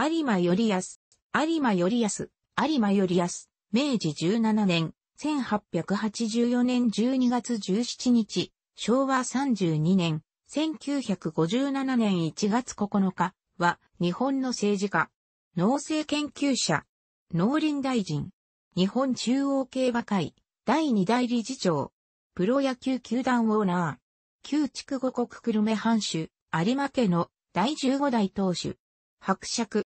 有馬頼康、有馬頼康、有馬頼康、明治17年、1884年12月17日、昭和32年、1957年1月9日は、日本の政治家、農政研究者、農林大臣、日本中央競馬会、第2代理事長、プロ野球球団オーナー、旧築五国久留米藩主、有馬家の第15代当主、伯爵、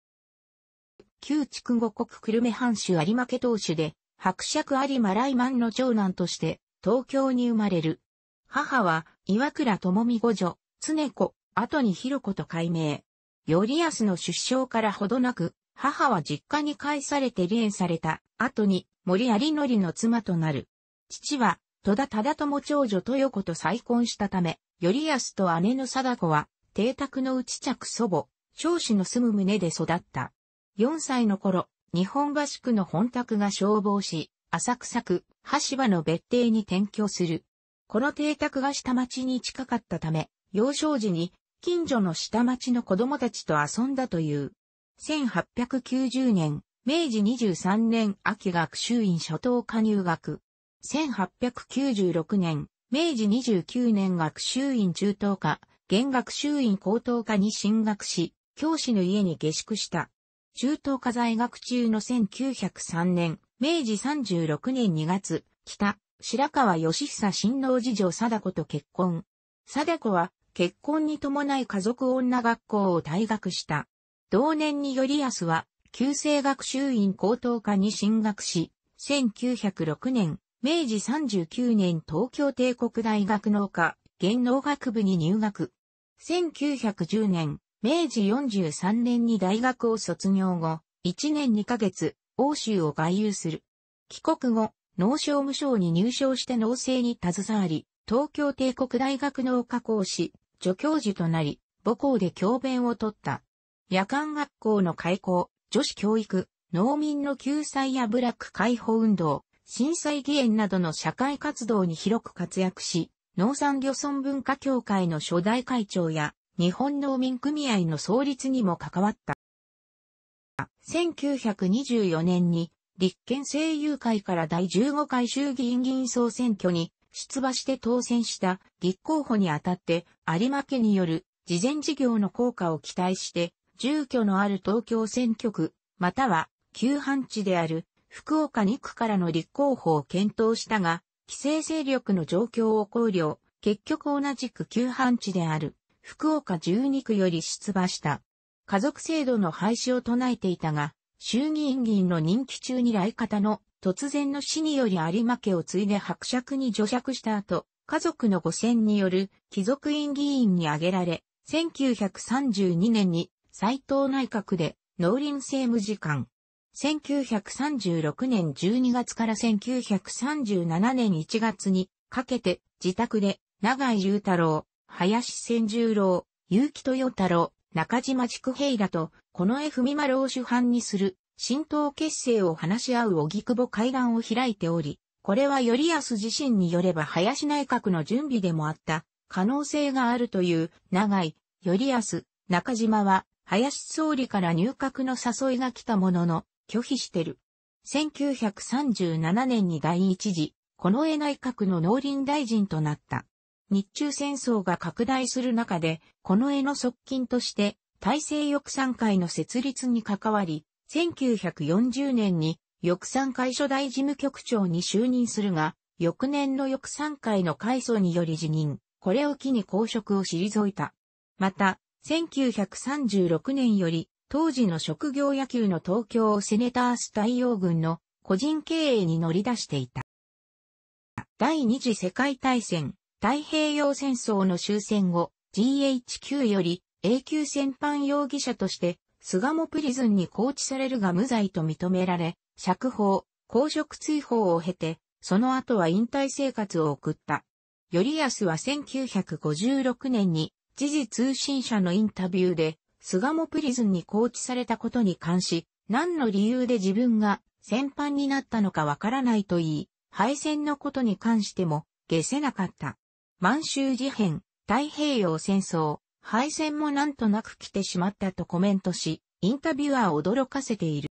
旧筑後国久留米藩主有馬家当主で、伯爵有馬来満の長男として、東京に生まれる。母は、岩倉智美五女、常子、後に広子と改名。頼安の出生からほどなく、母は実家に返されて離縁された、後に森有則の妻となる。父は、戸田忠友長女豊子と再婚したため、頼安と姉の貞子は、邸宅の内着祖母、長子の住む胸で育った。4歳の頃、日本橋区の本宅が消防し、浅草区、橋場の別邸に転居する。この邸宅が下町に近かったため、幼少時に近所の下町の子供たちと遊んだという。1890年、明治23年秋学習院初等科入学。1896年、明治29年学習院中等科、現学習院高等科に進学し、教師の家に下宿した。中東科在学中の1903年、明治36年2月、北、白川義久新郎次女貞子と結婚。貞子は結婚に伴い家族女学校を退学した。同年に頼安は、旧制学習院高等科に進学し、1906年、明治39年東京帝国大学農科、現農学部に入学。1910年、明治43年に大学を卒業後、1年2ヶ月、欧州を外遊する。帰国後、農商務省に入省して農政に携わり、東京帝国大学農科講師、助教授となり、母校で教鞭を取った。夜間学校の開校、女子教育、農民の救済や部落解放運動、震災義援などの社会活動に広く活躍し、農産漁村文化協会の初代会長や日本農民組合の創立にも関わった。1924年に立憲政友会から第15回衆議院議員総選挙に出馬して当選した立候補にあたって有馬家による事前事業の効果を期待して住居のある東京選挙区または旧藩地である福岡2区からの立候補を検討したが、規制勢力の状況を考慮、結局同じく旧藩地である福岡12区より出馬した。家族制度の廃止を唱えていたが、衆議院議員の任期中に来方の突然の死により有馬家を継いで伯爵に除爵した後、家族の御選による貴族院議員に挙げられ、1932年に斎藤内閣で農林政務次官。1936年12月から1937年1月にかけて自宅で長井雄太郎、林千十郎、結城豊太郎、中島畜平らと、この絵文丸を主犯にする、新党結成を話し合う荻窪会談を開いており、これは頼安自身によれば林内閣の準備でもあった可能性があるという長井、頼安、中島は林総理から入閣の誘いが来たものの拒否してる。1937年に第一次、この絵内閣の農林大臣となった。日中戦争が拡大する中で、この絵の側近として、大西翼賛会の設立に関わり、1940年に翼賛会初代事務局長に就任するが、翌年の翼賛会の改装により辞任、これを機に公職を退いた。また、1936年より、当時の職業野球の東京をセネタース太陽軍の個人経営に乗り出していた。第二次世界大戦、太平洋戦争の終戦後、GHQ より永久戦犯容疑者として、菅もプリズンに拘置されるが無罪と認められ、釈放、公職追放を経て、その後は引退生活を送った。より安は1956年に、時事通信社のインタビューで、菅もプリズンに拘置されたことに関し、何の理由で自分が戦犯になったのかわからないと言い、敗戦のことに関しても、下せなかった。満州事変、太平洋戦争、敗戦もなんとなく来てしまったとコメントし、インタビュアーを驚かせている。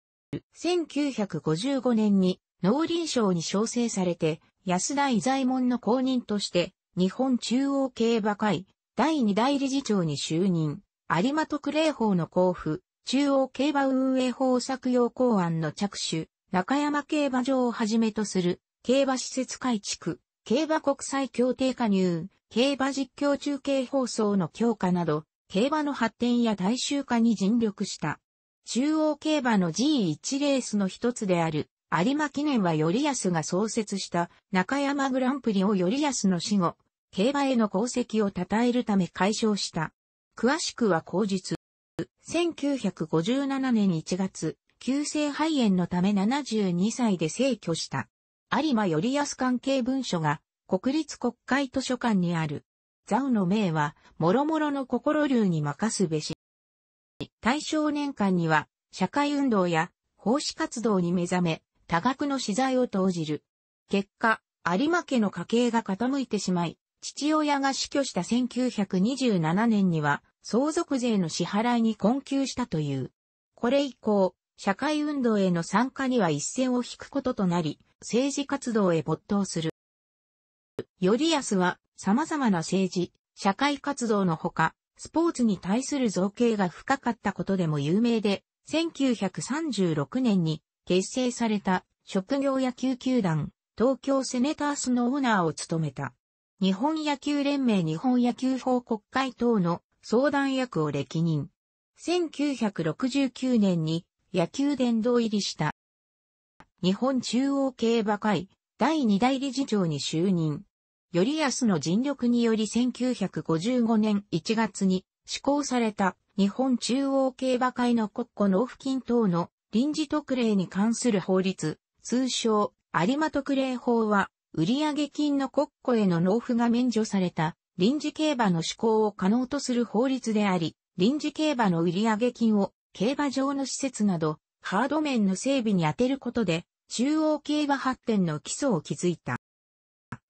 1955年に農林省に招請されて、安田伊左衛門の公認として、日本中央競馬会、第二代理事長に就任、有馬特例法の交付、中央競馬運営法作用公案の着手、中山競馬場をはじめとする、競馬施設改築、競馬国際協定加入、競馬実況中継放送の強化など、競馬の発展や大衆化に尽力した。中央競馬の G1 レースの一つである、有馬記念は頼安が創設した中山グランプリを頼安の死後、競馬への功績を称えるため解消した。詳しくは後日。1957年1月、急性肺炎のため72歳で逝去した。有馬頼康関係文書が国立国会図書館にある。ザウの名は、諸々の心流に任すべし。大正年間には、社会運動や奉仕活動に目覚め、多額の資材を投じる。結果、有馬家の家計が傾いてしまい、父親が死去した1927年には、相続税の支払いに困窮したという。これ以降、社会運動への参加には一線を引くこととなり、政治活動へ没頭する。頼康は様々な政治、社会活動のほか、スポーツに対する造形が深かったことでも有名で、1936年に結成された職業野球球団、東京セネタースのオーナーを務めた。日本野球連盟日本野球法国会等の相談役を歴任。1969年に野球殿堂入りした。日本中央競馬会第二代理事長に就任。より安の尽力により1955年1月に施行された日本中央競馬会の国庫納付金等の臨時特例に関する法律、通称有馬特例法は売上金の国庫への納付が免除された臨時競馬の施行を可能とする法律であり、臨時競馬の売上金を競馬場の施設など、ハード面の整備に当てることで、中央競馬発展の基礎を築いた。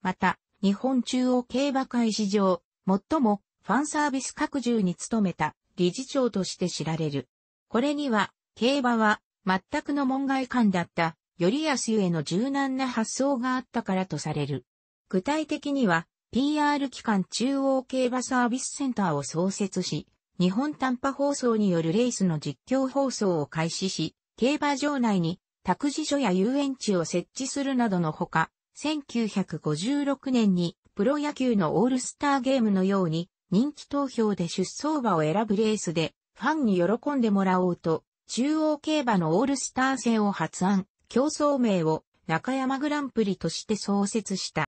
また、日本中央競馬会史上、最もファンサービス拡充に努めた理事長として知られる。これには、競馬は全くの門外観だった、り安ゆえの柔軟な発想があったからとされる。具体的には、PR 機関中央競馬サービスセンターを創設し、日本短波放送によるレースの実況放送を開始し、競馬場内に託児所や遊園地を設置するなどのほか、1956年にプロ野球のオールスターゲームのように人気投票で出走馬を選ぶレースでファンに喜んでもらおうと、中央競馬のオールスター戦を発案、競争名を中山グランプリとして創設した。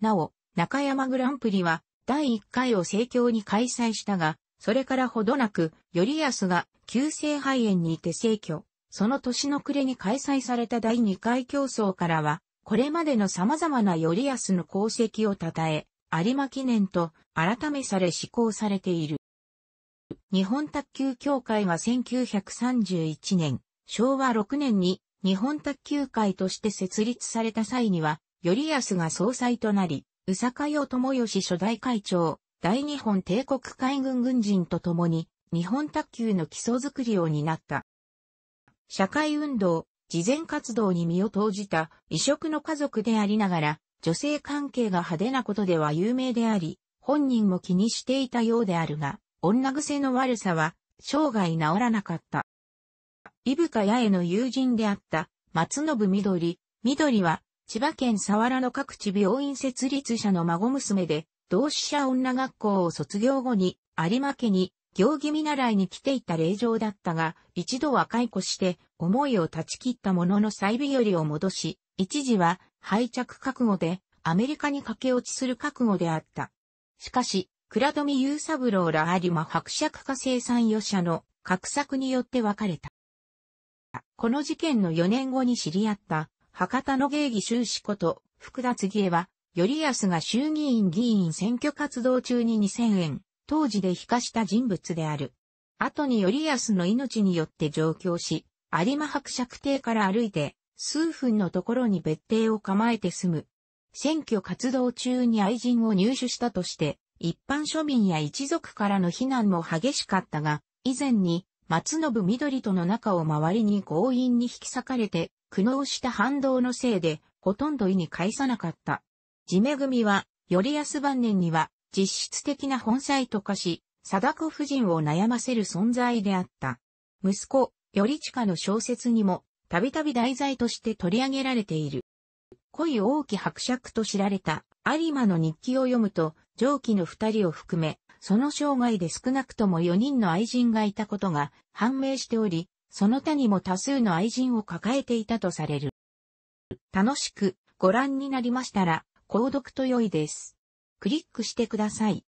なお、中山グランプリは第1回を盛況に開催したが、それからほどなく、頼康が急性肺炎にて逝去。その年の暮れに開催された第2回競争からは、これまでの様々な頼康の功績を称え、有馬記念と改めされ施行されている。日本卓球協会は1931年、昭和6年に日本卓球会として設立された際には、頼康が総裁となり、宇坂与智義初代会長、大日本帝国海軍軍人と共に、日本卓球の基礎づくりを担った。社会運動、慈善活動に身を投じた異色の家族でありながら、女性関係が派手なことでは有名であり、本人も気にしていたようであるが、女癖の悪さは生涯治らなかった。伊深ヤエの友人であった松信緑、緑は千葉県佐原の各地病院設立者の孫娘で、同志社女学校を卒業後に有馬家に行儀見習いに来ていた令嬢だったが、一度は解雇して思いを断ち切ったものの再よりを戻し、一時は廃着覚悟でアメリカに駆け落ちする覚悟であった。しかし、倉富雄三郎ら有馬伯爵家生産予者の格策によって別れた。この事件の4年後に知り合った博多の芸妓修士こと福田継江は頼康が衆議院議員選挙活動中に2000円、当時で非化した人物である。後に頼康の命によって上京し、有馬伯爵邸から歩いて、数分のところに別邸を構えて住む。選挙活動中に愛人を入手したとして、一般庶民や一族からの非難も激しかったが、以前に、松信緑との仲を周りに強引に引き裂かれて、苦悩した反動のせいで、ほとんど意に返さなかった。地グ組は、より安晩年には、実質的な本妻と化し、貞子夫人を悩ませる存在であった。息子、より近の小説にも、たびたび題材として取り上げられている。恋大き伯爵と知られた有馬の日記を読むと、上記の二人を含め、その生涯で少なくとも四人の愛人がいたことが判明しており、その他にも多数の愛人を抱えていたとされる。楽しくご覧になりましたら、購読と良いです。クリックしてください。